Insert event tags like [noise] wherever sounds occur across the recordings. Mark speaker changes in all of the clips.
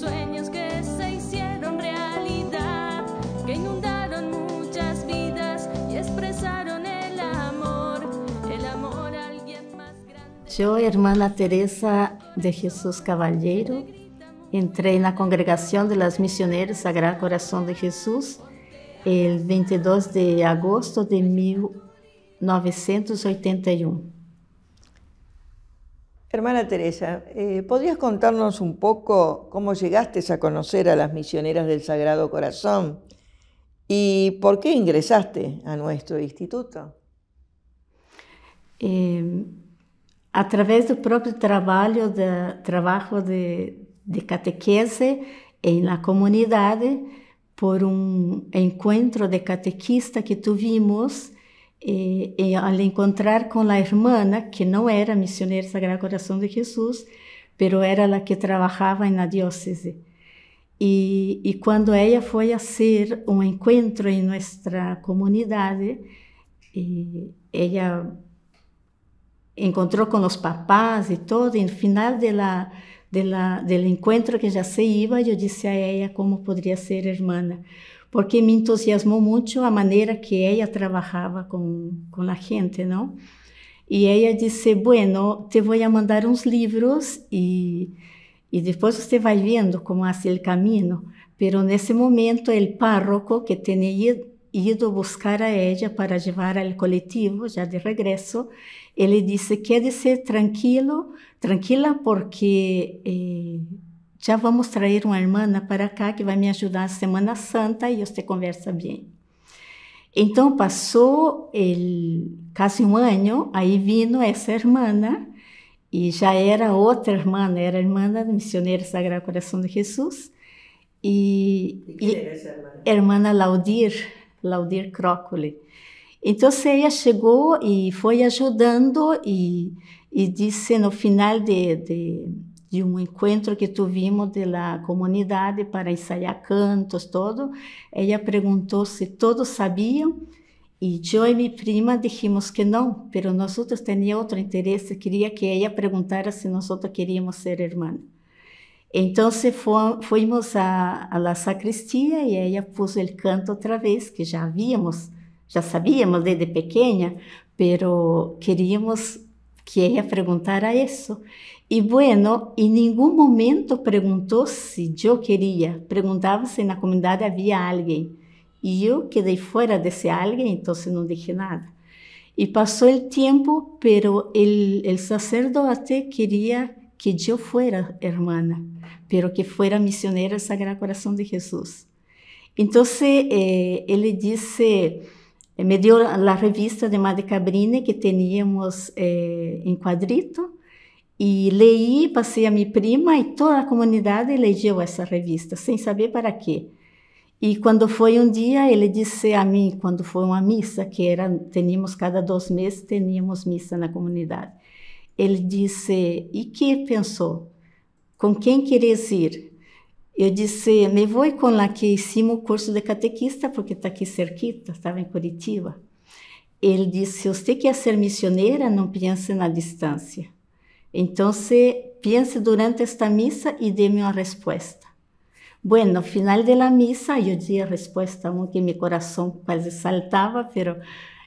Speaker 1: sueños que se hicieron realidad, que inundaron muchas vidas y expresaron el amor, el amor a alguien más grande. Yo, hermana Teresa de Jesús Caballero, entré en la congregación de las misioneras Sagrado Corazón de Jesús el 22 de agosto de 1981.
Speaker 2: Hermana Teresa, eh, ¿podrías contarnos un poco cómo llegaste a conocer a las misioneras del Sagrado Corazón y por qué ingresaste a nuestro instituto?
Speaker 1: Em, a través del propio trabajo de, trabajo de catequese en la comunidad, por un encuentro de catequista que tuvimos, E, al encontrar com a irmã, que não era missionária Sagrado Coração de Jesús, mas era a que trabalhava na la E quando ela foi ella a ser um encontro em nossa comunidade, eh, ella encontró con papás e todo, e no final do la, de la, del que já se ia, eu disse a ela como poderia ser irmã porque me entusiasmou muito a maneira que ela trabalhava com, com a gente, não? E ela disse: Bueno, te vou mandar uns livros e, e depois você vai vendo como é o caminho. Pero nesse momento, o párroco que tinha ido, buscar a ella para levar ao coletivo, já de regresso, ele disse: Quédese tranquilo, tranquila, porque. Eh, já vamos trazer uma irmã para cá que vai me ajudar na Semana Santa e você conversa bem. Então passou el, quase um ano, aí vindo essa irmã né? e já era outra irmã, né? era irmã da missioneira Sagrado Coração de Jesus e, e, era essa irmã? irmã Laudir, Laudir Crócoli. Então ela chegou e foi ajudando e, e disse no final de, de de um encontro que tivemos da comunidade para ensaiar cantos, todo. Ela perguntou se todos sabiam e eu e minha prima dijimos que não, mas nós outros tinha outro interesse, queria que ela perguntara se nós queríamos ser irmãs. Então fomos à, la sacristia e ela pôs o canto outra vez, que já havíamos, já sabíamos desde pequena, mas queríamos que ela perguntara isso. E bueno, em nenhum momento perguntou se eu queria, perguntava se na comunidade havia alguém. E eu quedei fora desse alguém, então não dije nada. E passou o tempo, mas o sacerdote queria que eu fuera hermana, pero que fuera missionária do Sagrado Coração de Jesus. Então eh, ele disse, eh, me deu a revista de Madre Cabrini que teníamos eh, em quadrito e leí, passei a minha prima e toda a comunidade elegeu essa revista, sem saber para quê. E quando foi um dia, ele disse a mim, quando foi uma missa, que era, tínhamos cada dois meses, tínhamos missa na comunidade. Ele disse, e que pensou? Com quem queres ir? Eu disse, me vou com lá que hicimos o curso de catequista, porque está aqui cerquita, estava em Curitiba. Ele disse, se você quer ser missioneira, não pense na distância Entonces, piense durante esta misa y deme una respuesta. Bueno, al final de la misa yo di respuesta, aunque mi corazón casi saltaba, pero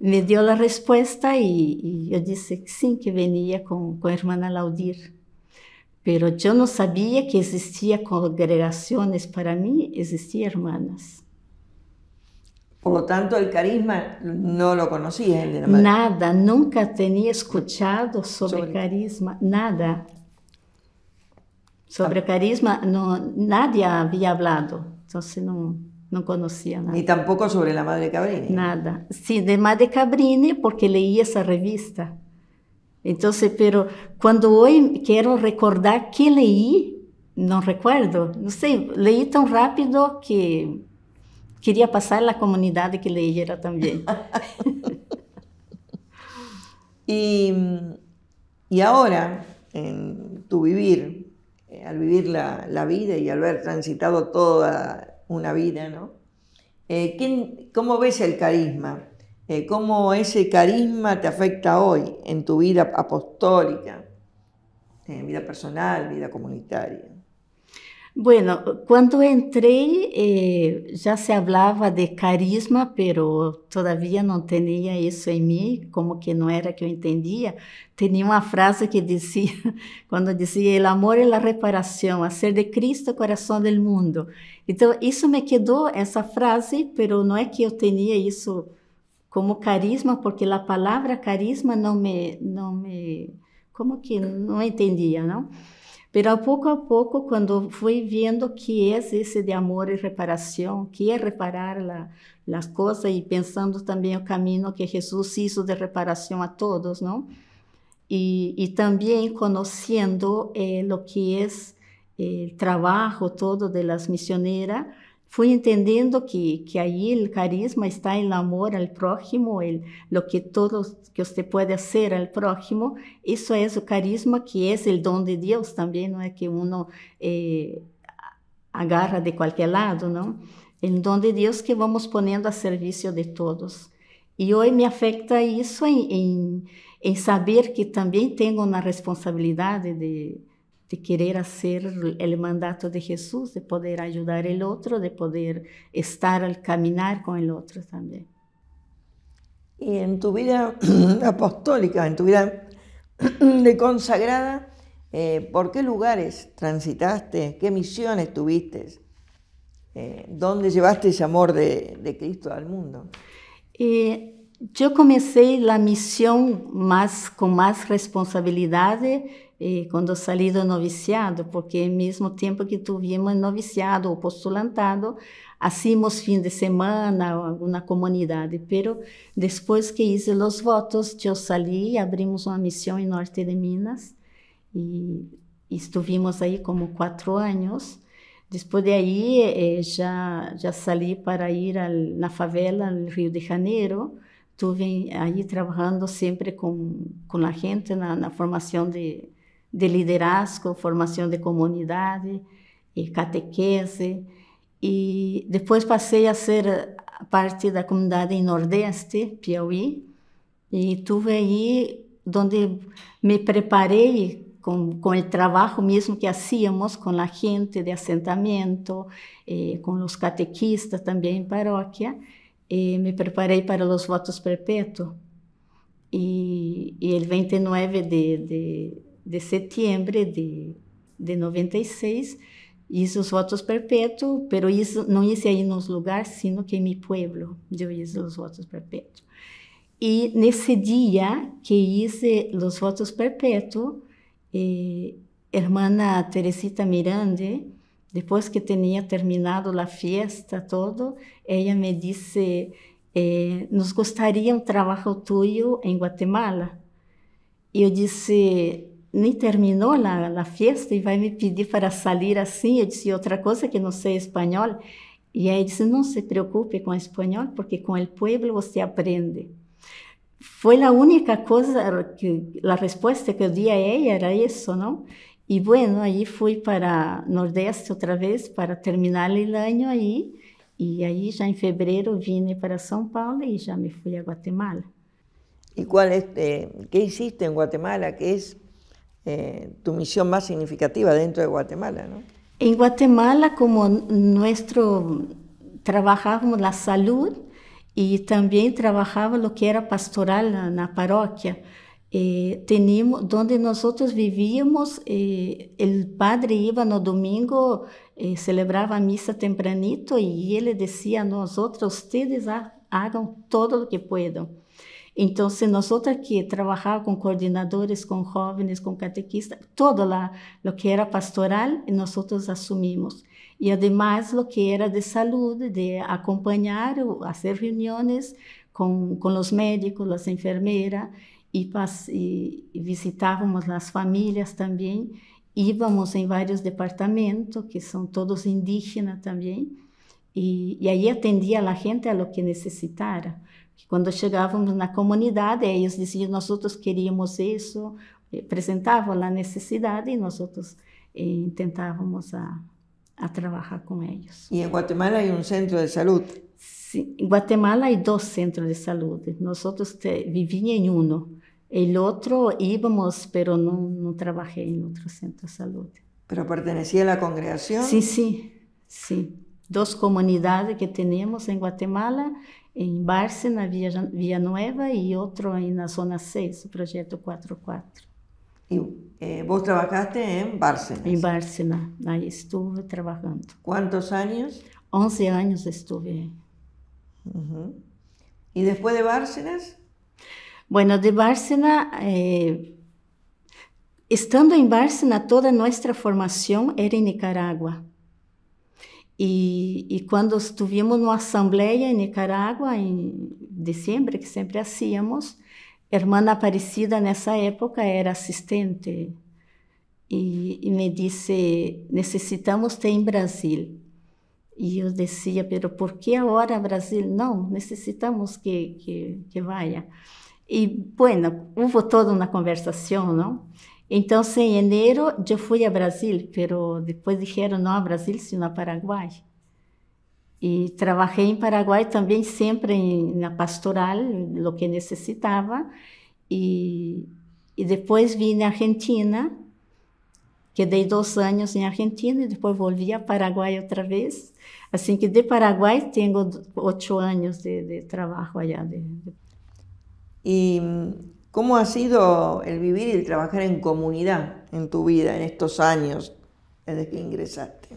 Speaker 1: me dio la respuesta y, yo dije que sí, que venía con, con hermana Laudir. Pero yo no sabía que existía congregaciones, para mí existían hermanas.
Speaker 2: Por lo tanto, el carisma no lo conocía
Speaker 1: Nada, nunca tenía escuchado sobre, el carisma, nada. Sobre ah. carisma no, nadie había hablado, entonces no, no conocía nada. Ni tampoco sobre
Speaker 2: la Madre Cabrini. Nada,
Speaker 1: sí, de Madre Cabrini porque leí esa revista. Entonces, pero cuando hoy quiero recordar qué leí, no recuerdo, no sé, leí tan rápido que quería pasar a la comunidad que leyera también. [laughs] y,
Speaker 2: y, ahora, en tu vivir, eh, al vivir la, vida y al haber transitado toda una vida, ¿no? Eh, ¿Cómo ves el carisma? Eh, ¿Cómo ese carisma te afecta hoy en tu vida apostólica, en vida personal, vida comunitaria?
Speaker 1: Bueno, quando entrei eh, já se falava de carisma, pero todavia não tinha isso em mim, como que não era que eu entendia. Tinha uma frase que dizia, quando dizia, "O amor é a reparação, a ser de Cristo o coração do mundo". Então isso me quedou essa frase, pero não é que eu tinha isso como carisma, porque a palavra carisma não me, não me, como que não entendia, não? Pero pouco a pouco, quando fui vendo que é esse de amor e reparação, que é reparar as coisas e pensando também o caminho que Jesus hizo de reparação a todos, não? E, e também conhecendo eh, o que é eh, o trabalho todo de las misioneras, fui entendendo que, que aí o carisma está em amor ao prójimo, o lo que todos que você pode fazer ao prójimo, isso é o carisma que é o dom de Deus também não é que uno eh, agarra de qualquer lado, É o dom de Deus que vamos ponendo a serviço de todos. E hoje me afeta isso em em saber que também tenho uma responsabilidade de de querer hacer el mandato de Jesús, de poder ayudar al otro, de poder estar al caminar con el otro también. Y en tu vida [clears throat]
Speaker 2: apostólica, en tu vida
Speaker 1: [clears throat] de consagrada, eh, ¿por qué
Speaker 2: lugares transitaste? ¿Qué misiones tuviste? Eh, ¿Dónde llevaste ese amor de, Cristo al mundo?
Speaker 1: Eh, yo comencé la misión más, con más responsabilidades e quando saí do noviciado, porque mesmo tempo que tivemos noviciado ou postulantado, hacíamos assim, fim de semana na comunidade, pero depois que hice os votos, eu saí, abrimos uma missão em norte de Minas e estivemos aí como quatro anos. Depois de aí, eh, já já saí para ir al, na favela no Rio de Janeiro. Estive aí trabalhando sempre com, com a gente na, na formação de, de liderazgo, formação de comunidade, e catequese. E depois passei a ser parte da comunidade em Nordeste, Piauí, e tive aí onde me preparei com, o trabalho mesmo que hacíamos com a gente de assentamento, eh, com os catequistas também em paróquia, me preparei para os votos perpetuos. E, e el 29 de, de de setembro de, de 96, fiz os votos perpétuos, pero isso não isso aí nos lugares, sino que em meu pueblo eu fiz os votos perpétuos. E nesse dia que fiz os votos perpétuos, eh, hermana Teresita Mirande, depois que tinha terminado a festa todo, ela me disse, eh, nos gostaria um trabalho tuyo em Guatemala. Eu disse, nem terminou a, a festa e vai me pedir para sair assim. Eu disse outra coisa que não sei espanhol. E aí disse: não se preocupe com espanhol, porque com o povo você aprende. Foi a única coisa que a resposta que eu dei a ela era isso, não? E bueno, aí fui para Nordeste outra vez para terminar o ano aí. E aí já em fevereiro vim para São Paulo e já me fui a Guatemala.
Speaker 2: E qual é, o eh, que existe em Guatemala que é Eh, tu misión más significativa dentro de Guatemala. ¿no?
Speaker 1: En Guatemala, como nuestro, trabajábamos la salud y también trabajaba lo que era pastoral en la parroquia. Eh, teníamos, donde nosotros vivíamos, eh, el padre iba no domingo, celebraba misa tempranito y él decía a nosotros, ustedes hagan todo lo que puedan. Então, se nós aqui trabalhar com coordenadores, com jovens, com catequistas, todo lá, o que era pastoral, nós assumimos. E, además, o que era de saúde, de acompanhar, fazer reuniões com, com os médicos, as enfermeiras, e, e visitávamos as famílias também. ívamos em vários departamentos, que são todos indígenas também, e, e aí atendia a gente a lo que necessitara que quando chegávamos na comunidade, eles diziam, nós outros queríamos isso, apresentavam eh, a necessidade e nós outros eh, tentávamos a, a trabalhar com eles. E em Guatemala há um centro de saúde? Sim, em Guatemala há dois centros de saúde. Nós outros vivíamos em um. o outro íbamos, mas não, não trabalhei em outro centro de saúde. Mas pertencia à congregação? Sim, sim, sim dos comunidades que temos em Guatemala, em Bárcena, Via, Via Nueva e outro aí na Zona 6, o Projeto 44. E eh, vos trabalhaste em Bárcena? Em Bárcena, aí estive trabalhando. Quantos anos? 11 anos estive. Uhum. E depois de Bárcenas? Bueno, de Bárcena... Eh, Estando em Bárcena, toda nossa formação era em Nicarágua. E, e quando estivemos numa assembleia em Nicarágua, em dezembro, que sempre hacíamos, irmã Aparecida, nessa época, era assistente e, e, me disse: necessitamos ter em Brasil. E eu dizia, pero por que agora Brasil? Não, necessitamos que, que, que E, bueno, houve toda uma conversação, não? Então, em janeiro, eu fui a Brasil, mas depois disseram não a Brasil, sino a Paraguai. E trabalhei em Paraguai também sempre na pastoral, o que necessitava. E, e depois vim na Argentina, quedei dois anos em Argentina e depois volvi a Paraguai outra vez. Assim que de Paraguai tenho oito anos de, de trabalho allá. De... E
Speaker 2: ¿Cómo ha sido el vivir y el trabajar en comunidad en tu vida en estos años desde que ingresaste?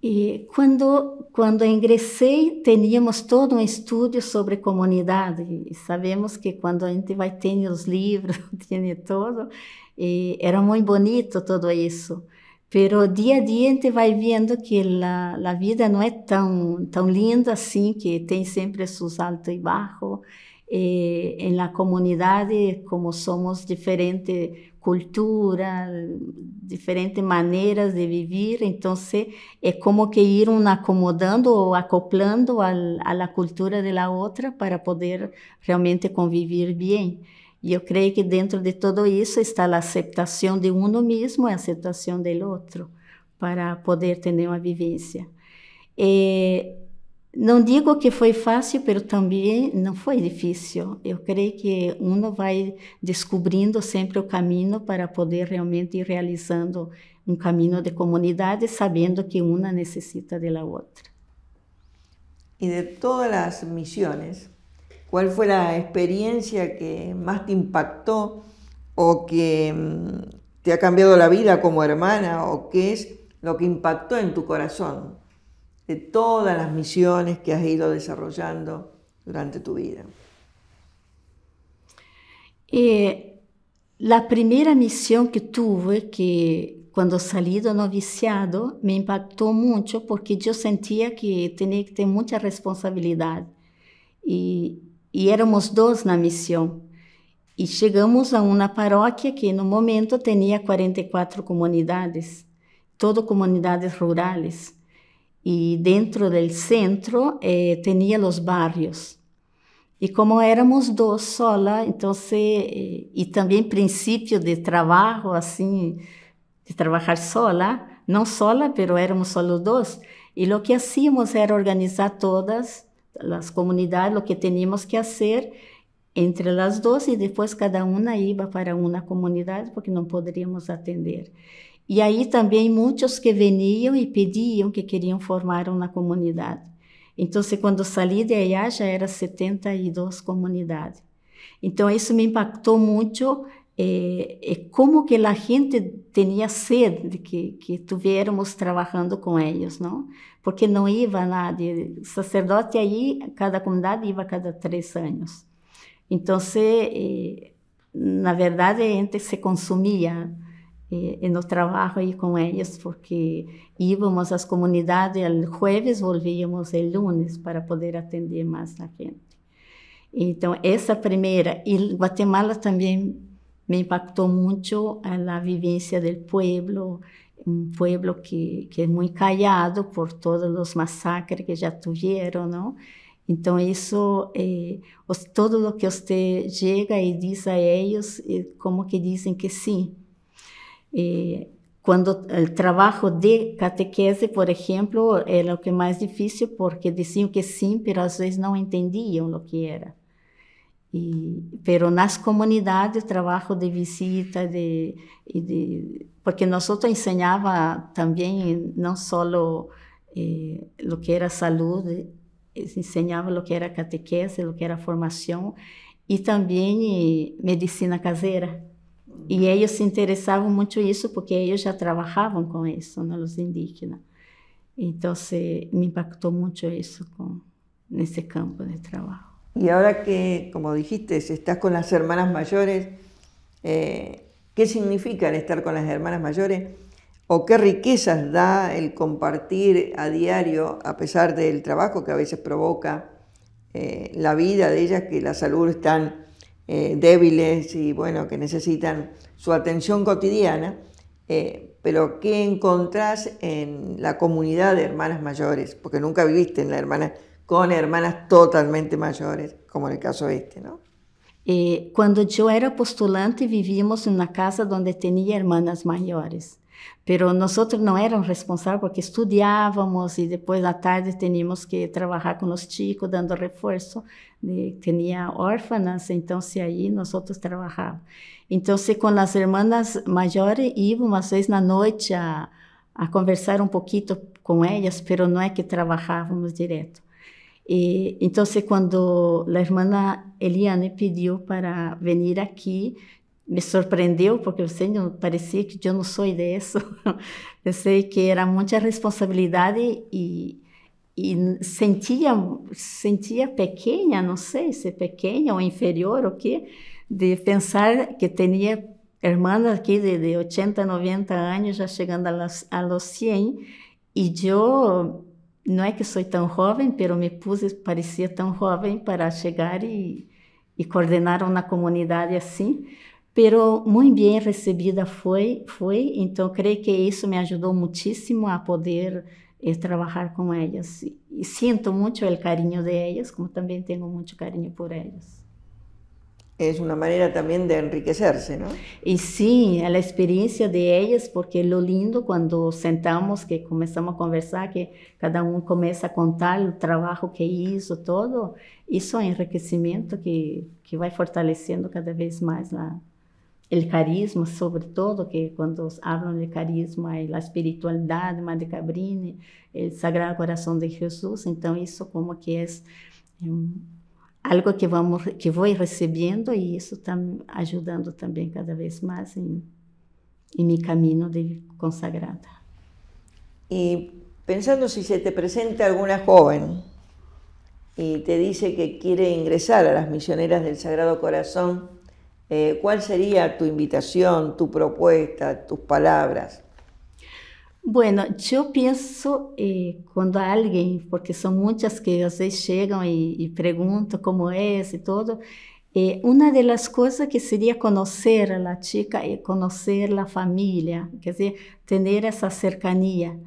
Speaker 1: Y eh, cuando cuando ingresé teníamos todo un estudio sobre comunidad, y sabemos que cuando a gente va ter los libros, [laughs] tiene todo, eh, era muy bonito todo eso. Pero día a día te va viendo que la vida no es tan tan linda así, que tiene siempre sus altos y bajos, eh, en la comunidad, como somos diferente cultura, diferentes maneiras de vivir, entonces es como que ir un acomodando o acoplando al, a la cultura de la otra para poder realmente convivir bien. E eu creio que dentro de tudo isso está a aceitação de um mesmo e a aceitação do outro para poder ter uma vivência. Eh, No digo que fue fácil, pero también no fue difícil. Yo creo que uno va descubriendo siempre el camino para poder realmente ir realizando un um camino de comunidades, sabiendo que una necesita de la otra. Y de todas las misiones, ¿cuál fue la
Speaker 2: experiencia que más te impactó o que mm, te ha cambiado la vida como hermana o qué es lo que impactó en tu corazón? de todas las misiones que has ido desarrollando durante tu vida?
Speaker 1: Eh, la primera misión que tuve, que cuando salí de noviciado, me impactó mucho porque yo sentía que tenía que tener mucha responsabilidad. Y, éramos dos en la misión y llegamos a una parroquia que en un momento tenía 44 comunidades, todo comunidades rurales y dentro del centro eh, tenía los barrios. E como éramos dois sola, então e eh, também princípio de trabalho assim, de trabalhar sola, não sola, pero éramos solo dois. E o que hacíamos era organizar todas as comunidades, o que teníamos que fazer entre as duas e depois cada uma ia para uma comunidade porque não poderíamos atender. E aí também muitos que vinham e pediam que queriam formar uma comunidade. Então, quando saí de aí já era 72 comunidades. Então, isso me impactou muito é, como que a gente tinha sede de que, que tivéssemos trabalhando com eles, não? Porque não ia nada. Sacerdote aí, cada comunidade ia cada três anos. Então, se, eh, na verdade, a gente se consumia eh, no com y porque íbamos às comunidades el jueves, volvíamos el lunes para poder atender mais a gente. Então, essa primeira. E Guatemala também me impactou muito a vivência do povo, um povo que, que é muito callado por todos os massacres que já tiveram, não? Então, isso, eh, os, todo o que você chega e diz a eles, eh, como que dizem que sim, eh, o trabalho de catequese, por exemplo, era o que mais difícil porque diziam que sim, mas às vezes não entendiam o que era. E, pero nas comunidades, o trabalho de visita, de, de porque nós ensinava também não só eh, o que era saúde, ensinava o que era catequese, o que era formação e também eh, medicina caseira. Y ellos se interesaban mucho en eso porque ellos ya trabajaban con eso, ¿no? los indígenas. Entonces me impactó mucho eso con, en ese campo de trabajo.
Speaker 2: Y ahora que, como dijiste, estás con las hermanas mayores, eh, ¿qué significa el estar con las hermanas mayores? ¿O qué riquezas da el compartir a diario, a pesar del trabajo que a veces provoca eh, la vida de ellas, que la salud están eh, débiles y bueno, que necesitan su atención cotidiana, eh, pero ¿qué encontrás en la comunidad de hermanas mayores? Porque nunca viviste en la hermana con hermanas totalmente mayores, como en el caso este, ¿no?
Speaker 1: Eh, cuando yo era postulante vivimos en una casa donde tenía hermanas mayores. Pero nosotros no éramos responsables porque estudiábamos y después la tarde teníamos que trabajar con los chicos dando refuerzo. tenía órfanas, entonces ahí nosotros trabajábamos. Entonces con las hermanas mayores íbamos a veces en la noche a, a conversar un poquito con ellas, pero no es que trabajábamos directo. E, então, quando a irmã Eliane pediu para vir aqui, me surpreendeu porque eu sei, parecia que eu não sou disso. Pensei [laughs] que era muita responsabilidade e, e sentia sentia pequena, não sei se é pequena ou inferior ou que, de pensar que tinha irmãs aqui de, de 80, 90 anos já chegando aos, aos 100 e eu não é que sou tão jovem, pero me puse parecia tão jovem para chegar e, e coordenar uma comunidade assim pero muito bem recebida foi, foi. Então creio que isso me ajudou muitíssimo a poder eh, trabalhar com elas. E sinto muito o carinho de elas, como também tenho muito carinho por elas.
Speaker 2: É uma maneira também de enriquecer-se, não?
Speaker 1: E sim, a experiência de elas, porque lo lindo quando sentamos, que começamos a conversar, que cada um começa a contar o trabalho que hizo, todo, isso é um enriquecimento que, que vai fortalecendo cada vez mais lá o carisma, sobre todo, que quando hablan de carisma, a espiritualidade Madre Cabrini, o Sagrado Coração de Jesus então isso como que é um, algo que vamos que vou recebendo e isso está ajudando também cada vez mais em, em meu caminho de consagrada.
Speaker 2: E pensando se se te apresenta alguma jovem e te diz que quer ingresar a las misioneras del Sagrado Coração Eh, ¿cuál sería tu invitación, tu propuesta, tus palabras?
Speaker 1: Bueno, yo pienso eh, cuando alguien, porque son muchas que a veces llegan y, preguntan cómo es y todo, eh, una de las cosas que sería conocer a la chica y eh, conocer la familia, quer decir, tener esa cercanía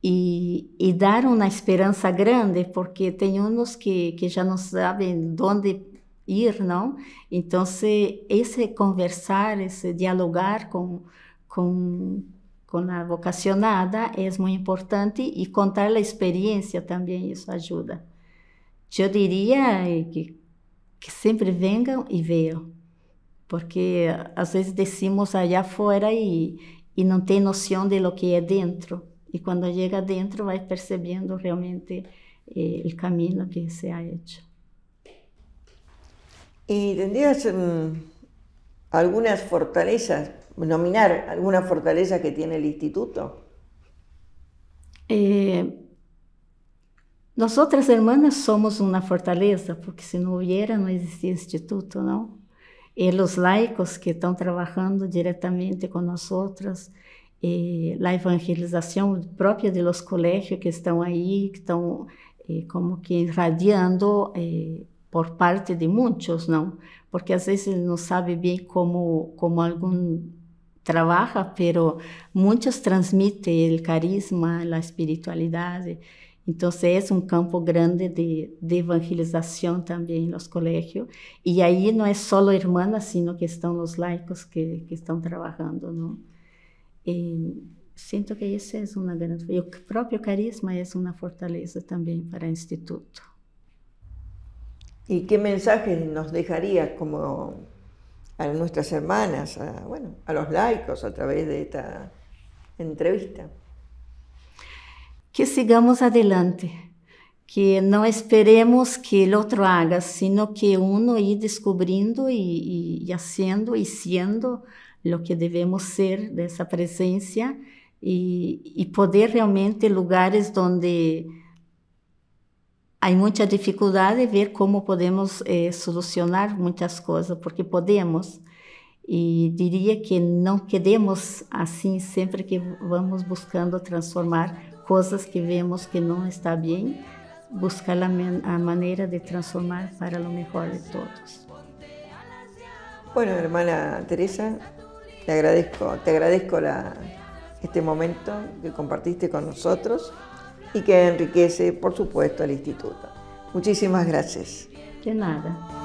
Speaker 1: y, dar una esperanza grande, porque hay unos que, que ya no saben dónde ir, não? Então, se esse conversar, esse dialogar com, com, com a vocacionada é muito importante e contar a experiência também isso ajuda. Eu diria eh, que, que sempre venham e vejam, porque às vezes decimos allá fora e, e não tem noção de lo que é dentro. E quando chega dentro, vai percebendo realmente eh, o caminho que se ha hecho. ¿Y
Speaker 2: tendrías mm, algunas fortalezas, nominar alguna fortaleza que tiene el instituto?
Speaker 1: Eh, nosotras hermanas somos una fortaleza, porque si no hubiera, no existía instituto, ¿no? Y eh, los laicos que están trabajando directamente con nosotras, eh, la evangelización propia de los colegios que están ahí, que están como que irradiando por parte de muitos, não? Porque às vezes não sabe bem como, como algum trabalha, mas muitos transmitem o carisma, a espiritualidade. Então, é um campo grande de, de evangelização também nos colégios. E aí não é só irmãs, mas que estão os laicos que, que estão trabalhando. Não? E sinto que isso é uma grande. E o próprio carisma é uma fortaleza também para o Instituto. ¿Y qué
Speaker 2: mensaje nos dejaría como a nuestras hermanas, a, bueno, a los laicos a través de esta entrevista?
Speaker 1: Que sigamos adelante, que no esperemos que el otro haga, sino que uno ir descubriendo y, haciendo y siendo lo que debemos ser de esa presencia y poder realmente lugares donde há muita dificuldade de ver como podemos eh, solucionar muitas coisas, porque podemos. E diria que não queremos assim sempre que vamos buscando transformar coisas que vemos que não está bem, buscar a, a maneira de transformar para o melhor de todos.
Speaker 2: Bueno, hermana Teresa, te agradezco, te agradezco la, este momento que compartiste con nosotros. y que enriquece, por supuesto, al instituto. Muchísimas gracias. De
Speaker 1: nada.